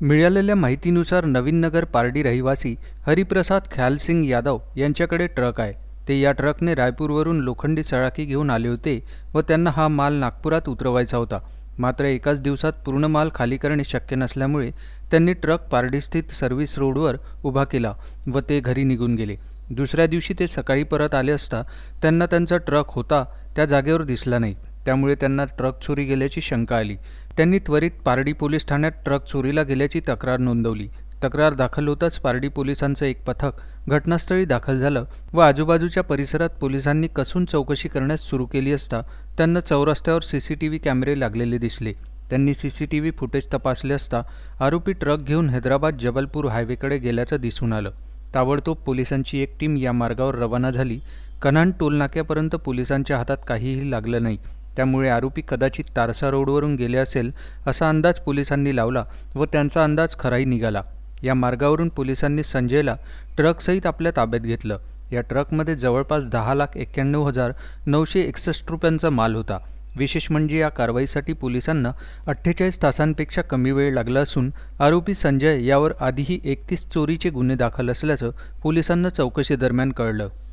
मिळालेल्या माहितीनुसार नवीन नगर पारडी रहिवासी हरिप्रसाद ख्यालसिंग यादव यांच्याकडे ट्रक आहे ते या ट्रकने रायपूरवरून लोखंडी सळाकी घेऊन आले होते व त्यांना हा माल नागपुरात उतरवायचा होता मात्र एकाच दिवसात पूर्ण माल खाली करणे शक्य नसल्यामुळे त्यांनी ट्रक पारडीस्थित सर्व्हिस रोडवर उभा केला व ते घरी निघून गेले दुसऱ्या दिवशी ते सकाळी परत आले असता त्यांना त्यांचा ट्रक होता त्या जागेवर दिसला नाही त्यामुळे त्यांना ट्रक चोरी गेल्याची शंका आली त्यांनी त्वरित पारडी पोलीस ठाण्यात ट्रक चोरीला गेल्याची तक्रार नोंदवली तक्रार दाखल होताच पारडी पोलिसांचं एक पथक घटनास्थळी दाखल झालं व आजूबाजूच्या परिसरात पोलिसांनी कसून चौकशी करण्यास सुरू केली असता त्यांना चौरस्त्यावर सी सी टी व्ही कॅमेरे लागलेले दिसले त्यांनी C C T V footage तपासले असता आरोपी ट्रक घेऊन हैदराबाद जबलपूर हायवेकडे गेल्याचं दिसून आलं ताबडतोब पोलिसांची एक टीम या मार्गावर रवाना झाली टोल टोलनाक्यापर्यंत पोलिसांच्या हातात काहीही लागलं नाही त्यामुळे आरोपी कदाचित तारसा रोडवरून गेले असेल असा अंदाज पोलिसांनी लावला व त्यांचा अंदाज खराही निघाला या मार्गावरून पोलिसांनी संजयला ट्रकसहित आपल्या ताब्यात घेतलं या ट्रकमध्ये जवळपास दहा लाख एक्क्याण्णव हजार नऊशे एकसष्ट रुपयांचा माल होता विशेष म्हणजे या कारवाईसाठी पोलिसांना अठ्ठेचाळीस तासांपेक्षा कमी वेळ लागला असून आरोपी संजय यावर आधीही एकतीस चोरीचे गुन्हे दाखल असल्याचं पोलिसांना चौकशीदरम्यान कळलं